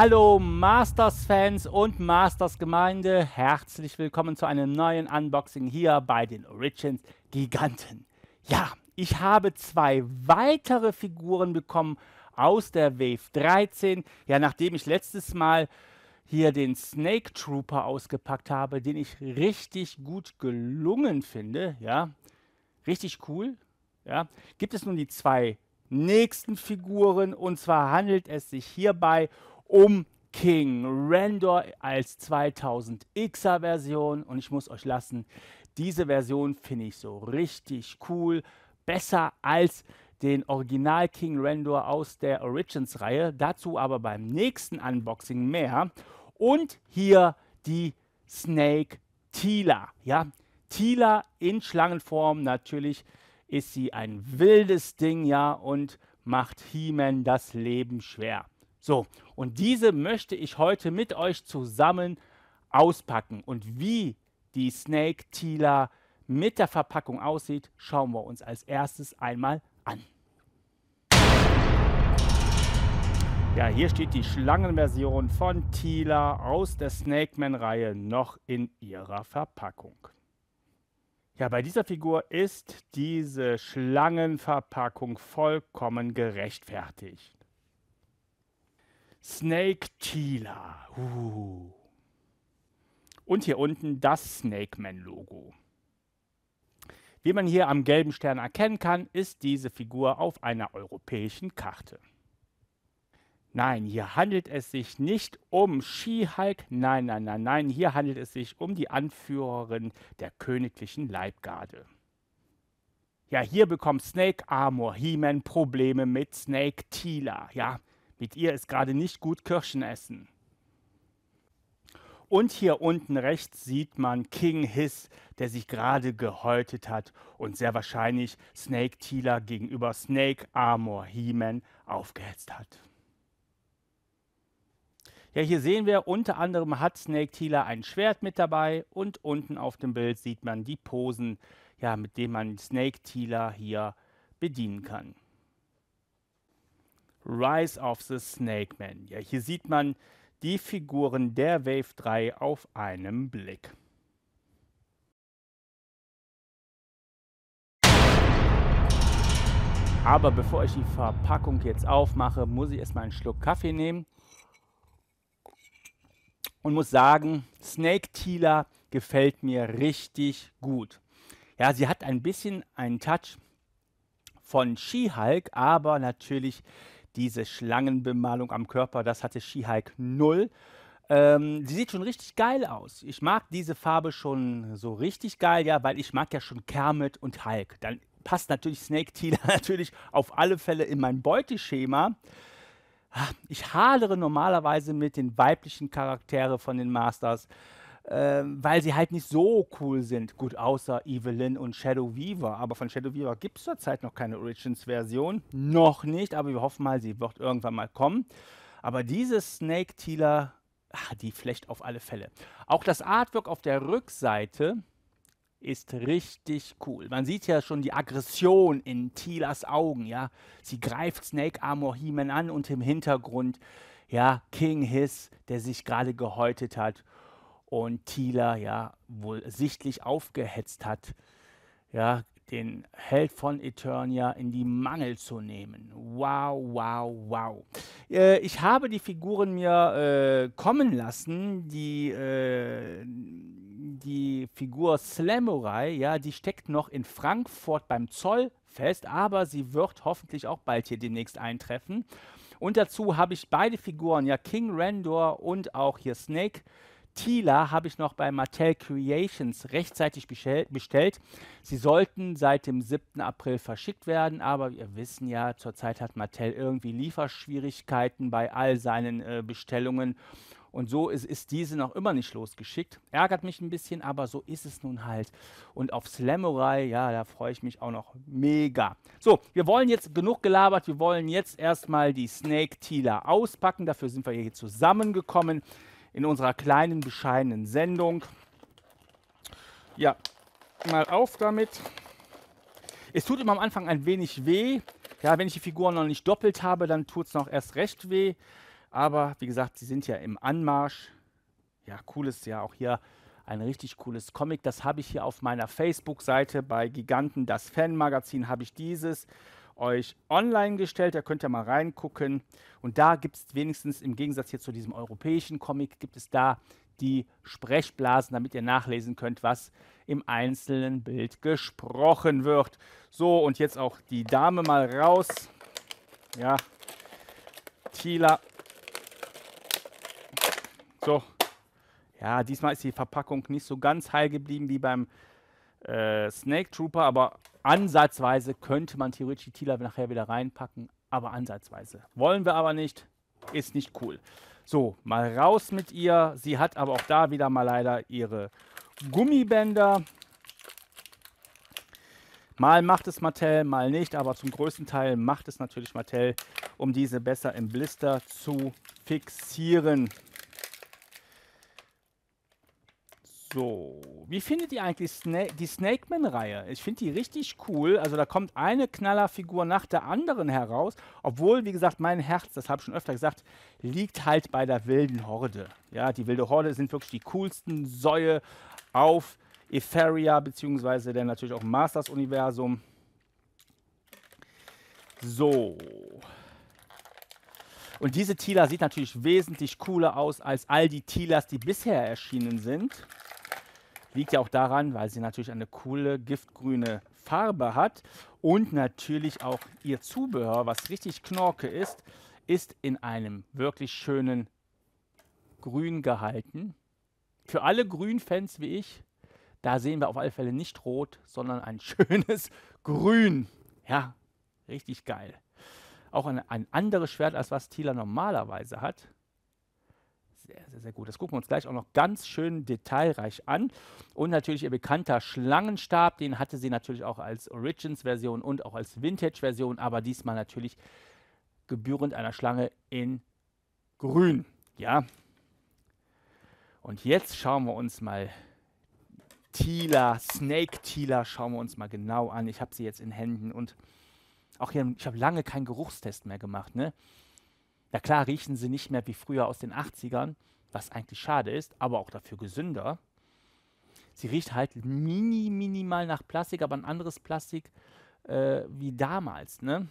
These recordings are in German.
Hallo Masters-Fans und Masters-Gemeinde, herzlich willkommen zu einem neuen Unboxing hier bei den Origins Giganten. Ja, ich habe zwei weitere Figuren bekommen aus der Wave 13. Ja, nachdem ich letztes Mal hier den Snake Trooper ausgepackt habe, den ich richtig gut gelungen finde, ja, richtig cool, ja, gibt es nun die zwei nächsten Figuren und zwar handelt es sich hierbei um um King Render als 2000Xer Version und ich muss euch lassen, diese Version finde ich so richtig cool, besser als den Original King Rendor aus der Origins Reihe, dazu aber beim nächsten Unboxing mehr und hier die Snake Tila, ja? Tila in Schlangenform natürlich ist sie ein wildes Ding, ja, und macht He-Man das Leben schwer. So, und diese möchte ich heute mit euch zusammen auspacken. Und wie die Snake Teela mit der Verpackung aussieht, schauen wir uns als erstes einmal an. Ja, hier steht die Schlangenversion von Tila aus der Snake Man reihe noch in ihrer Verpackung. Ja, bei dieser Figur ist diese Schlangenverpackung vollkommen gerechtfertigt. Snake Teela. Uh. Und hier unten das Snake Man Logo. Wie man hier am gelben Stern erkennen kann, ist diese Figur auf einer europäischen Karte. Nein, hier handelt es sich nicht um She-Hulk, nein, nein, nein, nein, hier handelt es sich um die Anführerin der königlichen Leibgarde. Ja, hier bekommt Snake Armor He-Man Probleme mit Snake Tila. Ja, mit ihr ist gerade nicht gut Kirschen essen. Und hier unten rechts sieht man King Hiss, der sich gerade gehäutet hat und sehr wahrscheinlich Snake Tealer gegenüber Snake Armor He-Man aufgehetzt hat. Ja, hier sehen wir, unter anderem hat Snake Tealer ein Schwert mit dabei und unten auf dem Bild sieht man die Posen, ja, mit denen man Snake Tealer hier bedienen kann. Rise of the Snake Man. Ja, hier sieht man die Figuren der Wave 3 auf einem Blick. Aber bevor ich die Verpackung jetzt aufmache, muss ich erstmal einen Schluck Kaffee nehmen. Und muss sagen, Snake Teela gefällt mir richtig gut. Ja, sie hat ein bisschen einen Touch von She-Hulk, aber natürlich diese Schlangenbemalung am Körper, das hatte She-Hulk null. Ähm, sie sieht schon richtig geil aus. Ich mag diese Farbe schon so richtig geil, ja, weil ich mag ja schon Kermit und Hulk. Dann passt natürlich Snake Tealer natürlich auf alle Fälle in mein Beuteschema. Ah, ich hadere normalerweise mit den weiblichen Charaktere von den Masters ähm, weil sie halt nicht so cool sind. Gut, außer Evelyn und Shadow Weaver. Aber von Shadow Weaver gibt es zurzeit noch keine Origins-Version. Noch nicht, aber wir hoffen mal, sie wird irgendwann mal kommen. Aber diese Snake Tealer, ah, die flecht auf alle Fälle. Auch das Artwork auf der Rückseite ist richtig cool. Man sieht ja schon die Aggression in Tilas Augen, ja. Sie greift Snake Armor He-Man an und im Hintergrund, ja, King Hiss, der sich gerade gehäutet hat und Thieler ja wohl sichtlich aufgehetzt hat, ja, den Held von Eternia in die Mangel zu nehmen. Wow, wow, wow. Äh, ich habe die Figuren mir äh, kommen lassen. Die, äh, die Figur Slamurai, ja, die steckt noch in Frankfurt beim Zoll fest, aber sie wird hoffentlich auch bald hier demnächst eintreffen. Und dazu habe ich beide Figuren, ja, King Randor und auch hier Snake, äh, Tila habe ich noch bei Mattel Creations rechtzeitig bestellt. Sie sollten seit dem 7. April verschickt werden, aber wir wissen ja, zurzeit hat Mattel irgendwie Lieferschwierigkeiten bei all seinen äh, Bestellungen. Und so ist, ist, diese noch immer nicht losgeschickt. Ärgert mich ein bisschen, aber so ist es nun halt. Und auf Slamurai, ja, da freue ich mich auch noch mega. So, wir wollen jetzt genug gelabert. Wir wollen jetzt erstmal die Snake Tealer auspacken. Dafür sind wir hier zusammengekommen in unserer kleinen, bescheidenen Sendung. Ja, mal auf damit. Es tut immer am Anfang ein wenig weh. Ja, wenn ich die Figuren noch nicht doppelt habe, dann tut es noch erst recht weh. Aber wie gesagt, sie sind ja im Anmarsch. Ja, cool ist ja, auch hier ein richtig cooles Comic. Das habe ich hier auf meiner Facebook-Seite bei Giganten, das Fanmagazin, habe ich dieses euch online gestellt. Da könnt ihr mal reingucken. Und da gibt es wenigstens im Gegensatz hier zu diesem europäischen Comic, gibt es da die Sprechblasen, damit ihr nachlesen könnt, was im einzelnen Bild gesprochen wird. So, und jetzt auch die Dame mal raus. Ja, Tila. So. Ja, diesmal ist die Verpackung nicht so ganz heil geblieben wie beim äh, Snake Trooper, aber Ansatzweise könnte man theoretisch die Tila nachher wieder reinpacken, aber ansatzweise. Wollen wir aber nicht, ist nicht cool. So, mal raus mit ihr. Sie hat aber auch da wieder mal leider ihre Gummibänder. Mal macht es Mattel, mal nicht, aber zum größten Teil macht es natürlich Mattel, um diese besser im Blister zu fixieren. So, wie findet ihr eigentlich Sna die man reihe Ich finde die richtig cool. Also da kommt eine Knallerfigur nach der anderen heraus. Obwohl, wie gesagt, mein Herz, das habe ich schon öfter gesagt, liegt halt bei der wilden Horde. Ja, die wilde Horde sind wirklich die coolsten Säue auf Etheria, beziehungsweise dann natürlich auch im Masters-Universum. So. Und diese Tila sieht natürlich wesentlich cooler aus als all die Tilas, die bisher erschienen sind. Liegt ja auch daran, weil sie natürlich eine coole giftgrüne Farbe hat und natürlich auch ihr Zubehör, was richtig knorke ist, ist in einem wirklich schönen Grün gehalten. Für alle Grünfans wie ich, da sehen wir auf alle Fälle nicht rot, sondern ein schönes Grün. Ja, richtig geil. Auch ein, ein anderes Schwert, als was Tila normalerweise hat sehr, sehr, sehr gut. Das gucken wir uns gleich auch noch ganz schön detailreich an. Und natürlich ihr bekannter Schlangenstab, den hatte sie natürlich auch als Origins-Version und auch als Vintage-Version, aber diesmal natürlich gebührend einer Schlange in grün. Ja. Und jetzt schauen wir uns mal Tila, Snake Tila, schauen wir uns mal genau an. Ich habe sie jetzt in Händen und auch hier, ich habe lange keinen Geruchstest mehr gemacht, ne? Na klar riechen sie nicht mehr wie früher aus den 80ern, was eigentlich schade ist, aber auch dafür gesünder. Sie riecht halt mini, minimal nach Plastik, aber ein anderes Plastik äh, wie damals. Ne?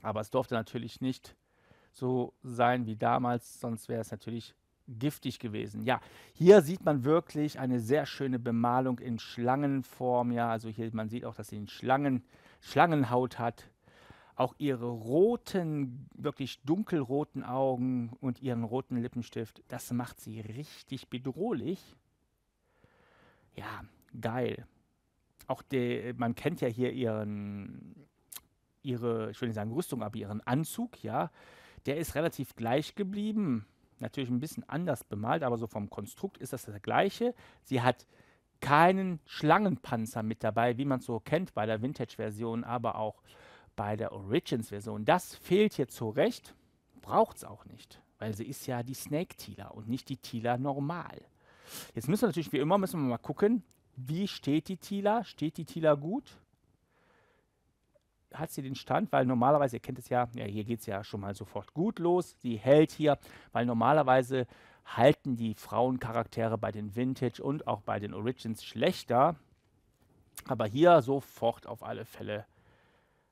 Aber es durfte natürlich nicht so sein wie damals, sonst wäre es natürlich giftig gewesen. Ja, hier sieht man wirklich eine sehr schöne Bemalung in Schlangenform. Ja, also hier man sieht auch, dass sie einen Schlangen, Schlangenhaut hat. Auch ihre roten, wirklich dunkelroten Augen und ihren roten Lippenstift, das macht sie richtig bedrohlich. Ja, geil. Auch die, man kennt ja hier ihren, ihre, ich will nicht sagen Rüstung, aber ihren Anzug, ja. Der ist relativ gleich geblieben. Natürlich ein bisschen anders bemalt, aber so vom Konstrukt ist das der gleiche. Sie hat keinen Schlangenpanzer mit dabei, wie man es so kennt bei der Vintage-Version, aber auch bei der Origins-Version. Das fehlt hier zurecht, braucht es auch nicht, weil sie ist ja die Snake-Tila und nicht die Tila normal. Jetzt müssen wir natürlich, wie immer, müssen wir mal gucken, wie steht die Tila? Steht die Tila gut? hat sie den Stand, weil normalerweise, ihr kennt es ja, ja hier geht es ja schon mal sofort gut los. Sie hält hier, weil normalerweise halten die Frauencharaktere bei den Vintage und auch bei den Origins schlechter. Aber hier sofort auf alle Fälle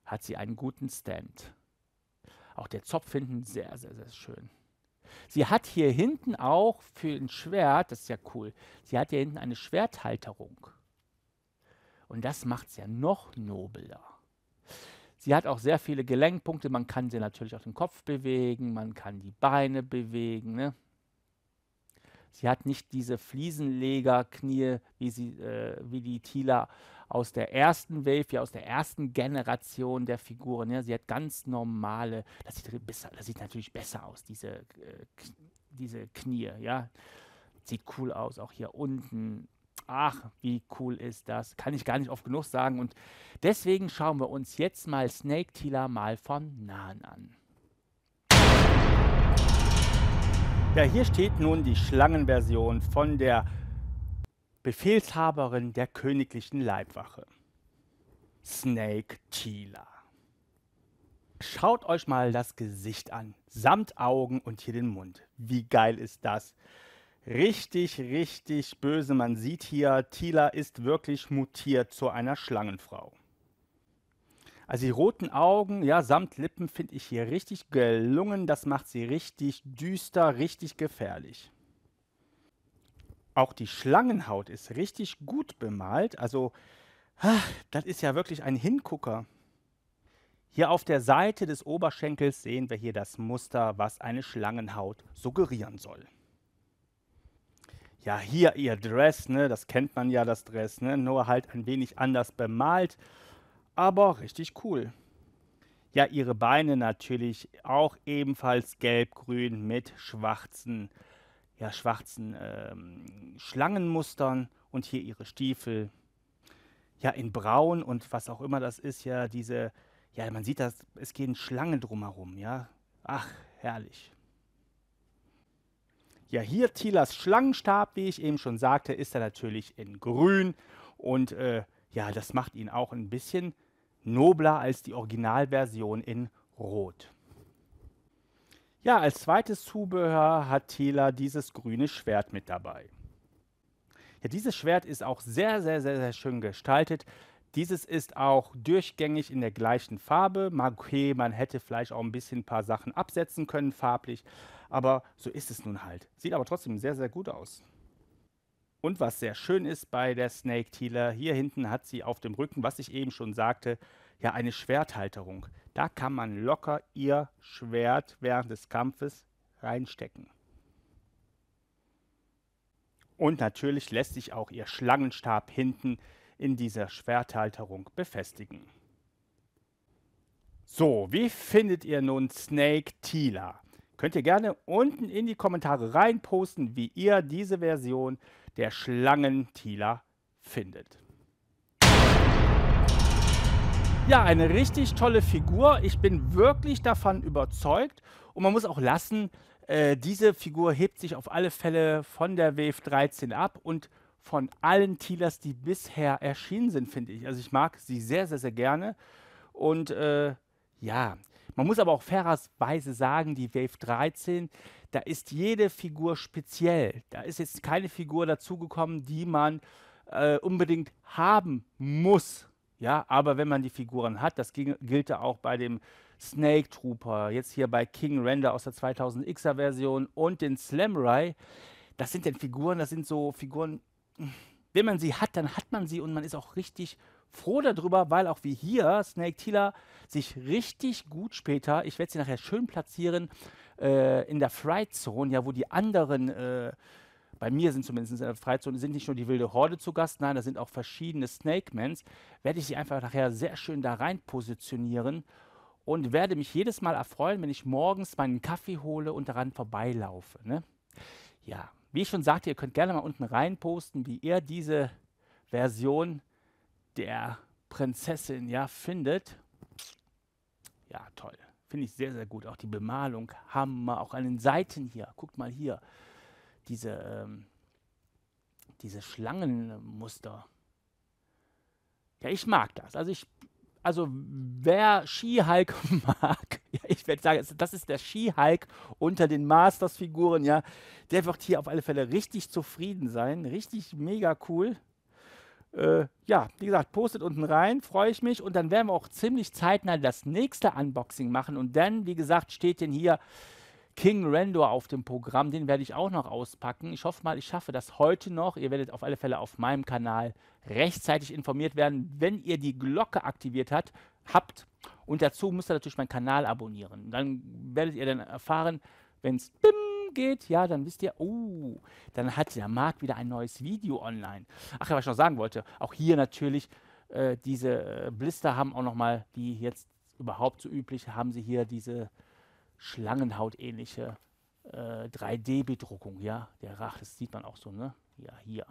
hat sie einen guten Stand. Auch der Zopf hinten sehr, sehr, sehr schön. Sie hat hier hinten auch für ein Schwert, das ist ja cool, sie hat hier hinten eine Schwerthalterung. Und das macht es ja noch nobler. Sie hat auch sehr viele Gelenkpunkte. Man kann sie natürlich auch den Kopf bewegen, man kann die Beine bewegen. Ne? Sie hat nicht diese Fliesenlegerknie, wie, sie, äh, wie die Thieler aus der ersten Wave, ja aus der ersten Generation der Figuren. Ja. Sie hat ganz normale, das sieht, besser, das sieht natürlich besser aus, diese, äh, diese Knie. Ja. Sieht cool aus, auch hier unten. Ach, wie cool ist das. Kann ich gar nicht oft genug sagen. Und deswegen schauen wir uns jetzt mal Snake Tealer mal von nahen an. Ja, hier steht nun die Schlangenversion von der Befehlshaberin der königlichen Leibwache, Snake Chila. Schaut euch mal das Gesicht an, samt Augen und hier den Mund. Wie geil ist das? Richtig, richtig böse. Man sieht hier, Tila ist wirklich mutiert zu einer Schlangenfrau. Also die roten Augen, ja, samt Lippen finde ich hier richtig gelungen. Das macht sie richtig düster, richtig gefährlich. Auch die Schlangenhaut ist richtig gut bemalt. Also, das ist ja wirklich ein Hingucker. Hier auf der Seite des Oberschenkels sehen wir hier das Muster, was eine Schlangenhaut suggerieren soll. Ja, hier ihr Dress, ne, das kennt man ja, das Dress, ne, nur halt ein wenig anders bemalt aber richtig cool. Ja, ihre Beine natürlich auch ebenfalls gelb-grün mit schwarzen, ja, schwarzen ähm, Schlangenmustern und hier ihre Stiefel. Ja, in braun und was auch immer das ist, ja, diese, ja, man sieht das, es gehen Schlangen drumherum, ja. Ach, herrlich. Ja, hier Tilas Schlangenstab, wie ich eben schon sagte, ist er natürlich in grün und äh, ja, das macht ihn auch ein bisschen nobler als die Originalversion in Rot. Ja, als zweites Zubehör hat Thela dieses grüne Schwert mit dabei. Ja, dieses Schwert ist auch sehr, sehr, sehr, sehr schön gestaltet. Dieses ist auch durchgängig in der gleichen Farbe. Okay, man hätte vielleicht auch ein bisschen ein paar Sachen absetzen können farblich, aber so ist es nun halt. Sieht aber trotzdem sehr, sehr gut aus. Und was sehr schön ist bei der Snake Tealer, hier hinten hat sie auf dem Rücken, was ich eben schon sagte, ja eine Schwerthalterung. Da kann man locker ihr Schwert während des Kampfes reinstecken. Und natürlich lässt sich auch ihr Schlangenstab hinten in dieser Schwerthalterung befestigen. So, wie findet ihr nun Snake Tealer? Könnt ihr gerne unten in die Kommentare reinposten, wie ihr diese Version der Schlangentieler findet. Ja, eine richtig tolle Figur. Ich bin wirklich davon überzeugt. Und man muss auch lassen, äh, diese Figur hebt sich auf alle Fälle von der WF 13 ab und von allen Thielers, die bisher erschienen sind, finde ich. Also ich mag sie sehr, sehr, sehr gerne. Und äh, ja, man muss aber auch fairerweise sagen, die Wave 13 da ist jede Figur speziell. Da ist jetzt keine Figur dazugekommen, die man äh, unbedingt haben muss. Ja, aber wenn man die Figuren hat, das ging, gilt ja auch bei dem Snake Trooper, jetzt hier bei King Render aus der 2000Xer Version und den Slamrai, das sind denn Figuren, das sind so Figuren, wenn man sie hat, dann hat man sie und man ist auch richtig froh darüber, weil auch wie hier Snake Tila sich richtig gut später, ich werde sie nachher schön platzieren, äh, in der Fright Zone, ja, wo die anderen, äh, bei mir sind zumindest in der Fright Zone, sind nicht nur die wilde Horde zu Gast, nein, da sind auch verschiedene Snakemans, werde ich sie einfach nachher sehr schön da rein positionieren und werde mich jedes Mal erfreuen, wenn ich morgens meinen Kaffee hole und daran vorbeilaufe. Ne? Ja, wie ich schon sagte, ihr könnt gerne mal unten rein posten, wie ihr diese Version der Prinzessin ja findet. Ja, toll. Finde ich sehr, sehr gut. Auch die Bemalung, Hammer, auch an den Seiten hier. Guckt mal hier, diese, ähm, diese Schlangenmuster. Ja, ich mag das. Also ich, also wer Skihulk mag, ja, ich werde sagen, das ist der Skihulk unter den Masters-Figuren, ja, der wird hier auf alle Fälle richtig zufrieden sein, richtig mega cool äh, ja, wie gesagt, postet unten rein, freue ich mich. Und dann werden wir auch ziemlich zeitnah das nächste Unboxing machen. Und dann, wie gesagt, steht denn hier King Randor auf dem Programm. Den werde ich auch noch auspacken. Ich hoffe mal, ich schaffe das heute noch. Ihr werdet auf alle Fälle auf meinem Kanal rechtzeitig informiert werden, wenn ihr die Glocke aktiviert hat, habt. Und dazu müsst ihr natürlich meinen Kanal abonnieren. Dann werdet ihr dann erfahren, wenn es geht, ja, dann wisst ihr, oh, dann hat der Markt wieder ein neues Video online. Ach ja, was ich noch sagen wollte, auch hier natürlich, äh, diese äh, Blister haben auch nochmal, wie jetzt überhaupt so üblich, haben sie hier diese Schlangenhaut-ähnliche äh, 3D-Bedruckung, ja. Der Rach, das sieht man auch so, ne? Ja, hier.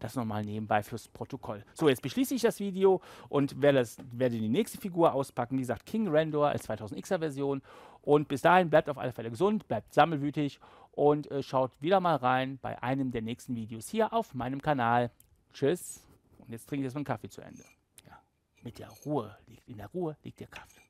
Das nochmal nebenbei fürs Protokoll. So, jetzt beschließe ich das Video und werde, das, werde die nächste Figur auspacken. Wie gesagt, King Randor als 2000xer Version. Und bis dahin bleibt auf alle Fälle gesund, bleibt sammelwütig und äh, schaut wieder mal rein bei einem der nächsten Videos hier auf meinem Kanal. Tschüss. Und jetzt trinke ich jetzt meinen Kaffee zu Ende. Ja. Mit der Ruhe liegt, in der Ruhe liegt der Kaffee.